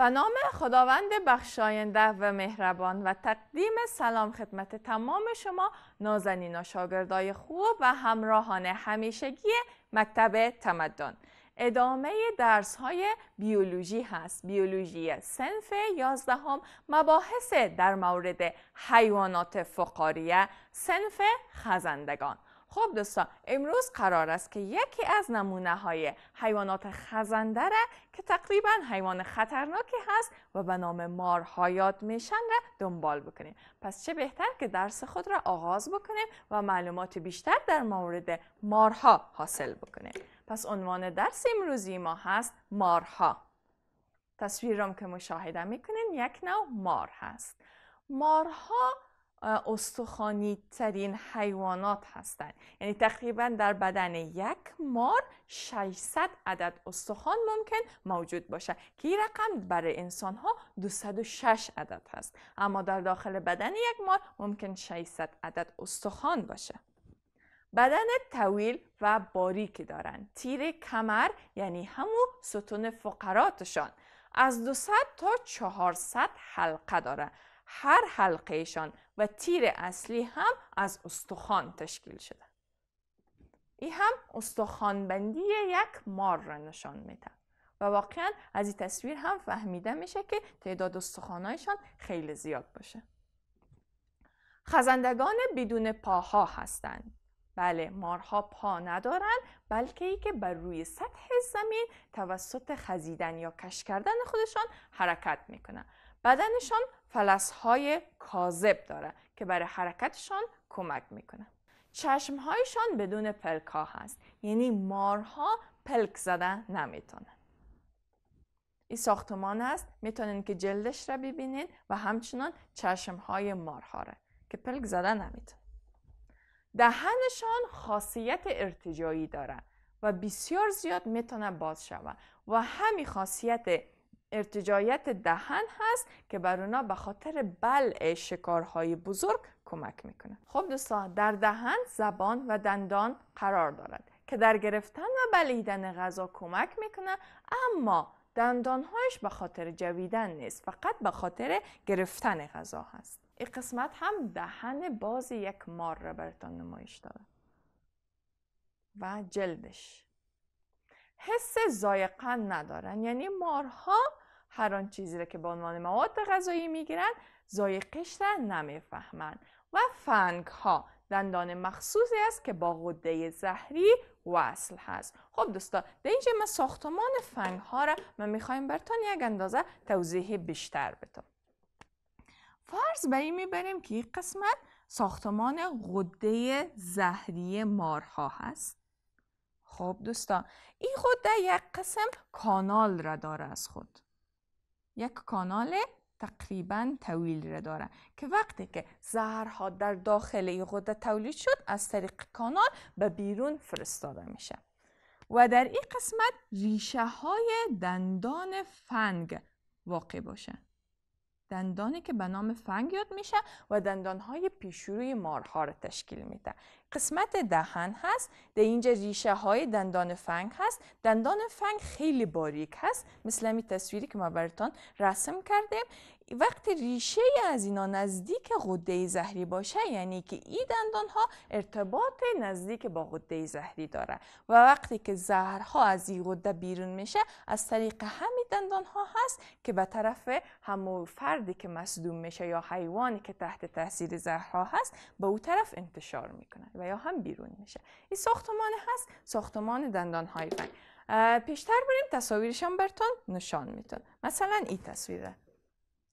به نام خداوند بخشاینده و مهربان و تقدیم سلام خدمت تمام شما نازنین و شاگردای خوب و همراهان همیشگی مکتب تمدن ادامه درس های بیولوژی هست بیولوژی سنف یازدهم مباحث در مورد حیوانات فقاریه سنف خزندگان خب دوستان امروز قرار است که یکی از نمونه های حیوانات را که تقریبا حیوان خطرناکی هست و به نام مارها یاد میشن را دنبال بکنیم پس چه بهتر که درس خود را آغاز بکنیم و معلومات بیشتر در مورد مارها حاصل بکنیم پس عنوان درس امروزی ما هست مارها تصویرم که مشاهده میکنین یک نوع مار هست مارها استخوانی ترین حیوانات هستند یعنی تقریبا در بدن یک مار 600 عدد استخوان ممکن موجود باشه که این رقم برای انسان ها 206 عدد هست اما در داخل بدن یک مار ممکن 600 عدد استخوان باشه بدن طویل و باریکی دارند تیر کمر یعنی همون ستون فقراتشان از 200 تا 400 حلقه داره هر حلقهشان و تیر اصلی هم از استخوان تشکیل شده این هم بندی یک مار را نشان میده و واقعا از این تصویر هم فهمیده میشه که تعداد استخوانهایشان خیلی زیاد باشه خزندگان بدون پاها هستند بله مارها پا ندارند بلکه ای که بر روی سطح زمین توسط خزیدن یا کش کردن خودشان حرکت میکنند بدنشان فلسهای کاذب داره که برای حرکتشان کمک میکنه چشمهایشان بدون پلکا هست یعنی مارها پلک زده نمیتونن این ساختمان است میتونین که جلدش را ببینید و همچنان چشمهای مارها را که پلک زده نمیتون دهنشان خاصیت ارتجایی داره و بسیار زیاد میتونه باز شود و همین خاصیت ارتجایت دهن هست که بر اونا به خاطر بلع شکارهای بزرگ کمک میکنه خب دوستان در دهن زبان و دندان قرار دارد که در گرفتن و بلیدن غذا کمک میکنه اما دندانهایش به خاطر جویدن نیست فقط به خاطر گرفتن غذا هست این قسمت هم دهن باز یک مار را برتان نمایش داده و جلدش حس زایقه ندارن یعنی مارها هر آن چیزی را که به عنوان مواد غذایی میگیرند زایقش را نمیفهمند و فنگ ها دندان مخصوصی است که با غده زهری وصل هست خب دوستا در اینجا ما ساختمان فنگ ها را ما میخوایم برتان یک اندازه توضیح بیشتر بتم فرض به این میبریم که این قسمت ساختمان غده زهری مارها هست خب دوستان این غده یک قسم کانال را داره از خود یک کانال تقریبا طویل را داره که وقتی که زهرها در داخل غده تولید شد از طریق کانال به بیرون فرستاده میشه و در این قسمت ریشه های دندان فنگ واقع باشه دندانی که به نام فنگ یاد میشه و دندانهای پیشروی مارها را تشکیل میده قسمت دهن هست در اینجا ریشه های دندان فنگ هست دندان فنگ خیلی باریک هست مثل می تصویری که ما براتان رسم کردیم وقتی ریشه از اینا نزدیک غده زهری باشه یعنی که این دندان ها ارتباط نزدیک با غده زهری داره و وقتی که زهرها از این غده بیرون میشه از طریق همین دندان ها هست که به طرف همو فردی که مصدوم میشه یا حیوانی که تحت تاثیر زهرها هست به او طرف انتشار میکنه و یا هم بیرون میشه این ساختمان هست ساختمان دندان های پیشتر بریم تصاویرشان برتون نشان میتون مثلا این تصویره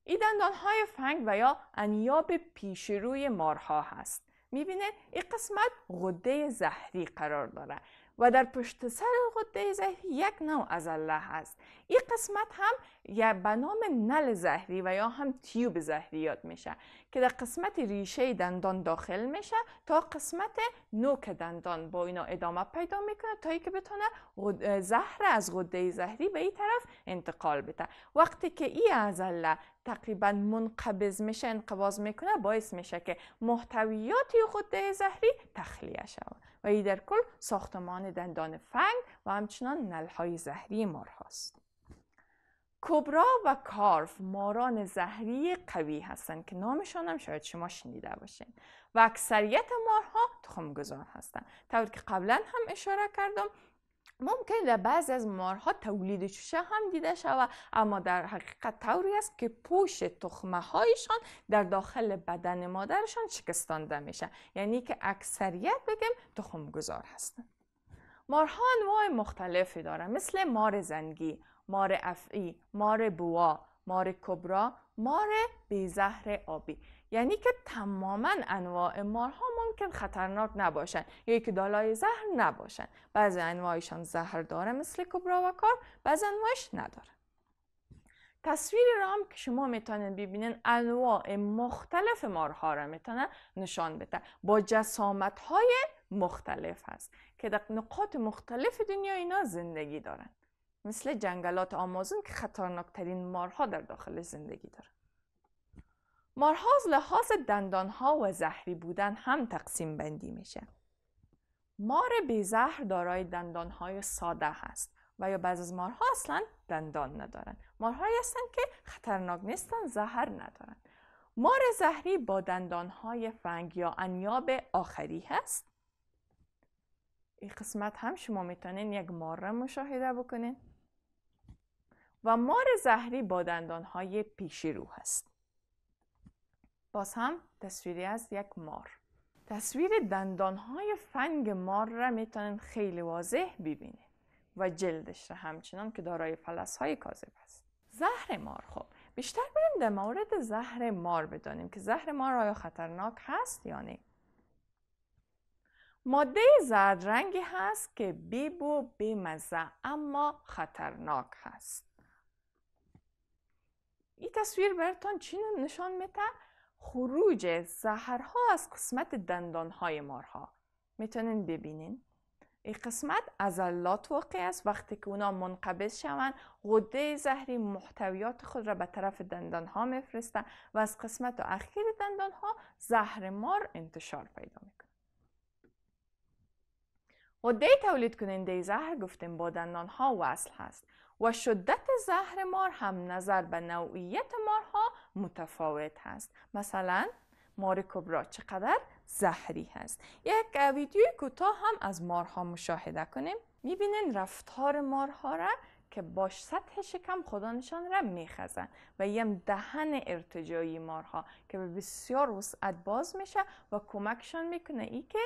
این دندان های فنگ و یا انیاب پیش روی مارها هست میبینه این قسمت غده زهری قرار داره و در پشت سر غده زهری یک نوع الله هست این قسمت هم یا به نام نل زهری و یا هم تیوب زهری یاد میشه که در قسمت ریشه دندان داخل میشه تا قسمت نوک دندان با اینا ادامه پیدا میکنه تا که بتونه زهر از غده زهری به این طرف انتقال بده وقتی که این عضله تقریبا منقبض میشه انقباض میکنه باعث میشه که محتویات غده زهری تخلیه شود و ای در کل ساختمان دندان فنگ و همچنان نلهای زهری مار هاست کبرا و کارف ماران زهری قوی هستند که نامشان هم شاید شما شنیده باشین و اکثریت مارها تخمگذار هستند طور که قبلا هم اشاره کردم ممکن در بعض از مارها تولید چوشه هم دیده شوه اما در حقیقت طوری است که پوش تخمه هایشان در داخل بدن مادرشان شکستانده میشه یعنی که اکثریت بگم تخم گذار هستند مارها انواع مختلفی داره مثل مار زنگی، مار افعی، مار بوا، مار کبرا، مار بیزهر آبی یعنی که تماما انواع مارها ممکن خطرناک نباشن یا که دالای زهر نباشن بعضی انواعشان زهر داره مثل کبرا و کار بعضی انواعش نداره تصویری را هم که شما میتونید ببینین انواع مختلف مارها را میتونه نشان بده با جسامت های مختلف هست که در نقاط مختلف دنیا اینا زندگی دارن مثل جنگلات آمازون که خطرناکترین مارها در داخل زندگی دارن مارها از لحاظ ها و زهری بودن هم تقسیم بندی میشه. مار زهر دارای دندان های ساده هست و یا بعض از مارها اصلا دندان ندارن. مارهایی هستند که خطرناک نیستن زهر ندارن. مار زهری با دندان های فنگ یا انیاب آخری هست. این قسمت هم شما میتونین یک مار را مشاهده بکنین. و مار زهری با های پیشی رو هست. باز هم تصویری از یک مار تصویر دندان های فنگ مار را میتونیم خیلی واضح ببینیم. و جلدش را همچنان که دارای فلس های کاذب است زهر مار خب بیشتر بریم در مورد زهر مار بدانیم که زهر مار آیا خطرناک هست یا نه ماده زرد رنگی هست که بیب و بیمزه اما خطرناک هست این تصویر برتان چی نشان میده خروج زهرها از قسمت دندانهای مارها میتونین ببینین این قسمت ازلات واقع است وقتی که اونا منقبض شوند غده زهری محتویات خود را به طرف دندان ها و از قسمت اخیر دندان ها زهر مار انتشار پیدا میکنه غده تولید کننده زهر گفتیم با دندان ها وصل هست و شدت زهر مار هم نظر به نوعیت مارها متفاوت هست مثلا مار کبرا چقدر زهری هست یک ویدیو کوتاه هم از مارها مشاهده کنیم میبینین رفتار مارها را که با سطح شکم خودانشان را میخزن و یم دهن ارتجایی مارها که به بسیار وسعت باز میشه و کمکشان میکنه ای که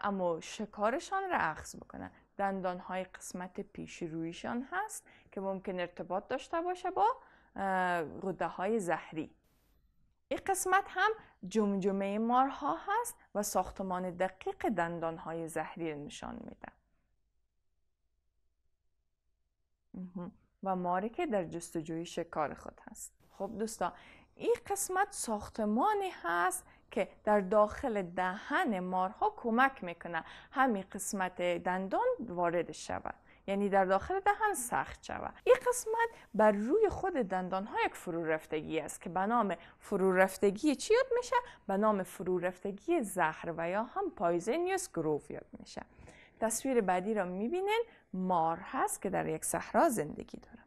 اما شکارشان را اخذ بکنه دندان های قسمت پیش رویشان هست که ممکن ارتباط داشته باشه با روده های زهری این قسمت هم جمجمه مارها هست و ساختمان دقیق دندان های زهری رو نشان میده و ماری که در جستجوی شکار خود هست خب دوستان این قسمت ساختمانی هست که در داخل دهن مارها کمک میکنه همین قسمت دندان وارد شود یعنی در داخل دهن سخت شود این قسمت بر روی خود دندان ها یک فرو رفتگی است که به نام فرو رفتگی چی یاد میشه به نام فرو رفتگی زهر و یا هم پایزنیوس گروف یاد میشه تصویر بعدی را میبینین مار هست که در یک صحرا زندگی داره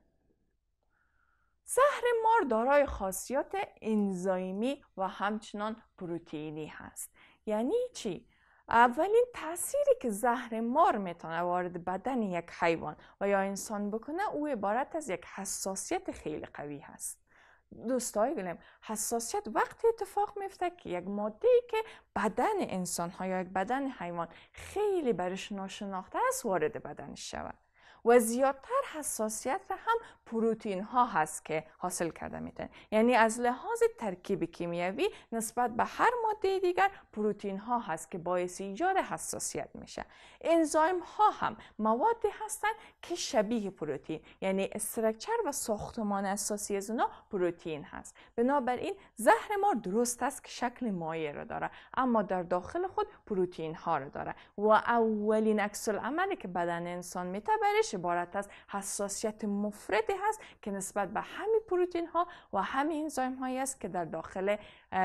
زهر مار دارای خاصیات انزایمی و همچنان پروتئینی هست یعنی چی اولین تأثیری که زهر مار میتونه وارد بدن یک حیوان و یا انسان بکنه او عبارت از یک حساسیت خیلی قوی هست دوستای گلم حساسیت وقتی اتفاق میفته که یک ماده که بدن انسان ها یا یک بدن حیوان خیلی برش ناشناخته است وارد بدنش شود و زیادتر حساسیت را هم پروتین ها هست که حاصل کرده میده یعنی از لحاظ ترکیب کیمیاوی نسبت به هر ماده دیگر پروتین ها هست که باعث ایجاد حساسیت میشه انزایم ها هم موادی هستند که شبیه پروتین یعنی استرکچر و ساختمان اساسی از اونا پروتین هست بنابراین زهر ما درست است که شکل مایع را داره اما در داخل خود پروتین ها را داره و اولین عکس عملی که بدن انسان میتبرش خودش عبارت از حساسیت مفردی هست که نسبت به همین پروتین ها و همین انزایم هایی است که در داخل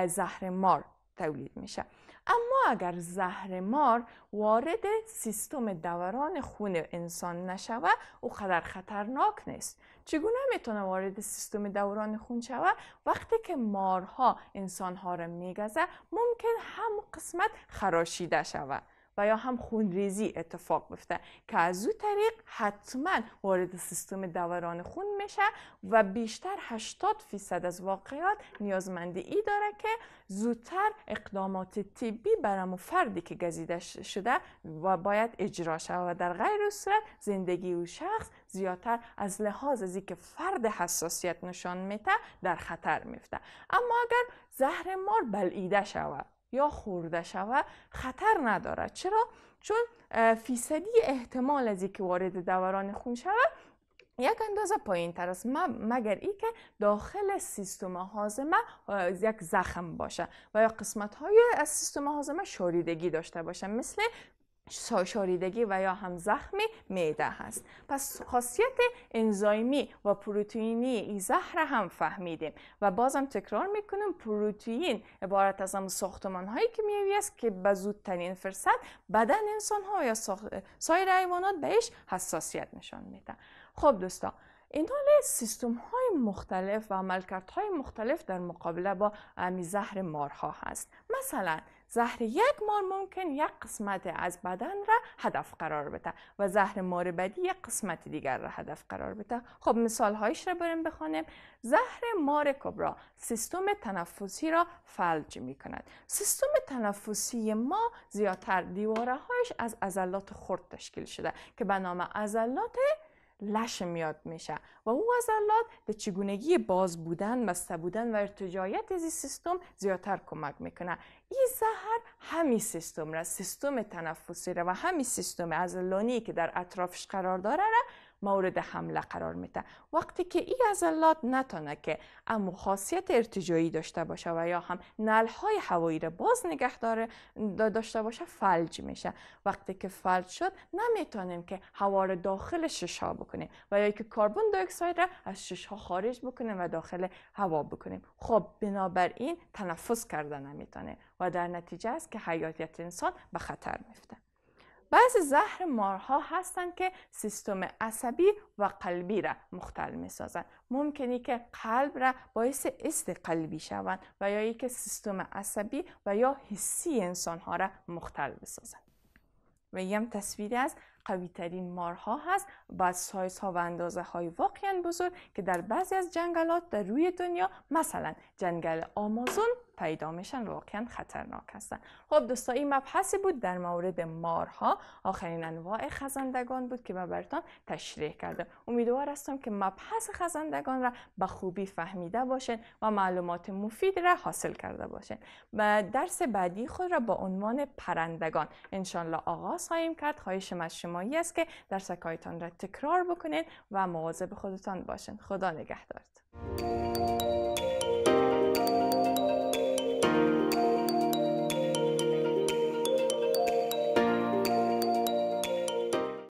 زهر مار تولید میشه اما اگر زهر مار وارد سیستم دوران خون انسان نشوه او قدر خطرناک نیست چگونه میتونه وارد سیستم دوران خون شوه وقتی که مارها انسانها را میگزه ممکن هم قسمت خراشیده شوه و یا هم خونریزی اتفاق بفته که از او طریق حتما وارد سیستم دوران خون میشه و بیشتر 80 فیصد از واقعات نیازمندی ای داره که زودتر اقدامات طبی برامو فردی که گزیده شده و باید اجرا شود و در غیر صورت زندگی او شخص زیادتر از لحاظ از که فرد حساسیت نشان میته در خطر میفته اما اگر زهر مار بلعیده شود یا خورده شوه خطر نداره. چرا چون فیصدی احتمال از که وارد دوران خون شوه یک اندازه پایین تر است مگر ای که داخل سیستم حازمه یک زخم باشه و یا قسمت های از سیستم حازمه شوریدگی داشته باشه مثل شاریدگی و یا هم زخم معده هست پس خاصیت انزایمی و پروتئینی ای زهر هم فهمیدیم و بازم تکرار میکنم پروتئین عبارت از هم ساختمان هایی که میوی است که به زودترین فرصت بدن انسان ها یا سایر حیوانات بهش حساسیت نشان میده خب دوستان حاله سیستم های مختلف و عملکرد های مختلف در مقابله با امی زهر مارها هست مثلا زهر یک مار ممکن یک قسمت از بدن را هدف قرار بده و زهر مار بدی یک قسمت دیگر را هدف قرار بده خب مثال هایش را بریم بخوانیم زهر مار کبرا سیستم تنفسی را فلج می کند سیستم تنفسی ما زیادتر دیواره هایش از ازلات خرد تشکیل شده که به نام عضلات لش میاد میشه و او عضلات به چگونگی باز بودن بسته بودن و ارتجایت از این سیستم زیادتر کمک میکنه این زهر همین سیستم را سیستم تنفسی را و همین سیستم عضلانی که در اطرافش قرار داره را مورد حمله قرار میده وقتی که این ازلات نتانه که امو خاصیت ارتجایی داشته باشه و یا هم نلهای هوایی را باز نگه داره داشته باشه فلج میشه وقتی که فلج شد نمیتونیم که هوا را داخل شش ها بکنیم و یا که کربن دی اکساید را از شش ها خارج بکنیم و داخل هوا بکنیم خب بنابراین تنفس کرده نمیتونه و در نتیجه است که حیاتیت انسان به خطر میفته بعضی زهر مارها هستند که سیستم عصبی و قلبی را مختل می سازند ممکنی که قلب را باعث است قلبی شوند و یا که سیستم عصبی و یا حسی انسانها را مختل بسازند و یه هم تصویری از قوی ترین مارها هست و سایز ها و اندازه های واقعا بزرگ که در بعضی از جنگلات در روی دنیا مثلا جنگل آمازون پیدا میشن واقعا خطرناک هستن خب دوستان این مبحثی بود در مورد مارها آخرین انواع خزندگان بود که من براتان تشریح کردم امیدوار هستم که مبحث خزندگان را به خوبی فهمیده باشین و معلومات مفید را حاصل کرده باشین و درس بعدی خود را با عنوان پرندگان انشالله آغاز خواهیم کرد من از شمایی است که کایتان را تکرار بکنین و مواظب خودتان باشین خدا you.